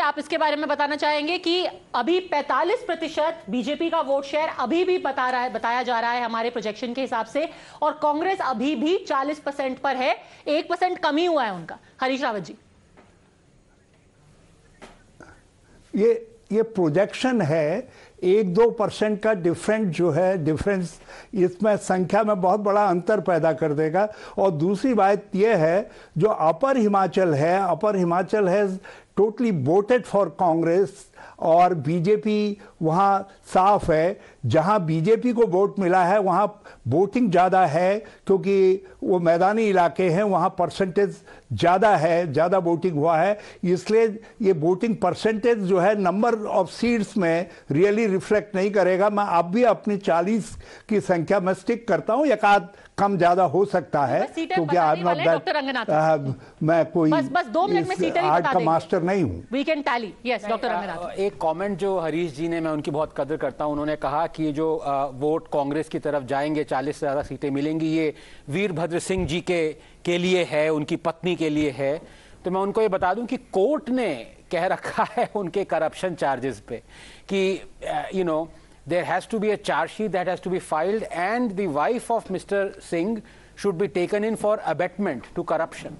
भी आप इसके बारे में बताना चाहेंगे कि अभी 45 प्रतिशत बीजेपी का वोट शेयर अभी भी बता रहा है बताया जा रहा है हमारे प्रोजेक्शन के हिसाब से और कांग्रेस अभी भी 40 परसेंट पर है एक परसेंट कमी हुआ है उनका हरीश रावत जी ये ये प्रोजेक्शन है एक दो परसेंट का डिफरेंट जो है डिफरेंस इसमें संख्या में बहुत बड़ा अंतर पैदा कर देगा और दूसरी बात यह है जो अपर हिमाचल है अपर हिमाचल है totally voted for Congress और बीजेपी वहाँ साफ है जहाँ बीजेपी को वोट मिला है वहाँ वोटिंग ज़्यादा है क्योंकि वो मैदानी इलाके हैं वहाँ परसेंटेज ज़्यादा है ज़्यादा वोटिंग हुआ है इसलिए ये वोटिंग परसेंटेज जो है नंबर ऑफ सीट्स में रियली रिफ्लेक्ट नहीं करेगा मैं अब भी अपनी चालीस की संख्या में स्टिक करता हूँ एक आध कम ज्यादा हो सकता है क्योंकि आई नॉट दैट मैं कोई बस, बस दो मिनट में सीटें आर्ट का मास्टर नहीं हूँ we can tally yes doctor Ranganath एक कमेंट जो हरीश जी ने मैं उनकी बहुत कदर करता हूं उन्होंने कहा कि जो वोट कांग्रेस की तरफ जाएंगे 40 से ज़्यादा सीटें मिलेंगी ये वीरभद्र सिंह जी के के लिए है उनकी पत्नी के लिए है तो मैं उनको ये बता दूं कि कोर्ट ने कह रखा है उनके करप्शन चार्जेस पे कि you know there has to be a chargesheet that has to be filed and the wife of mister Singh should be taken in for abetment to corruption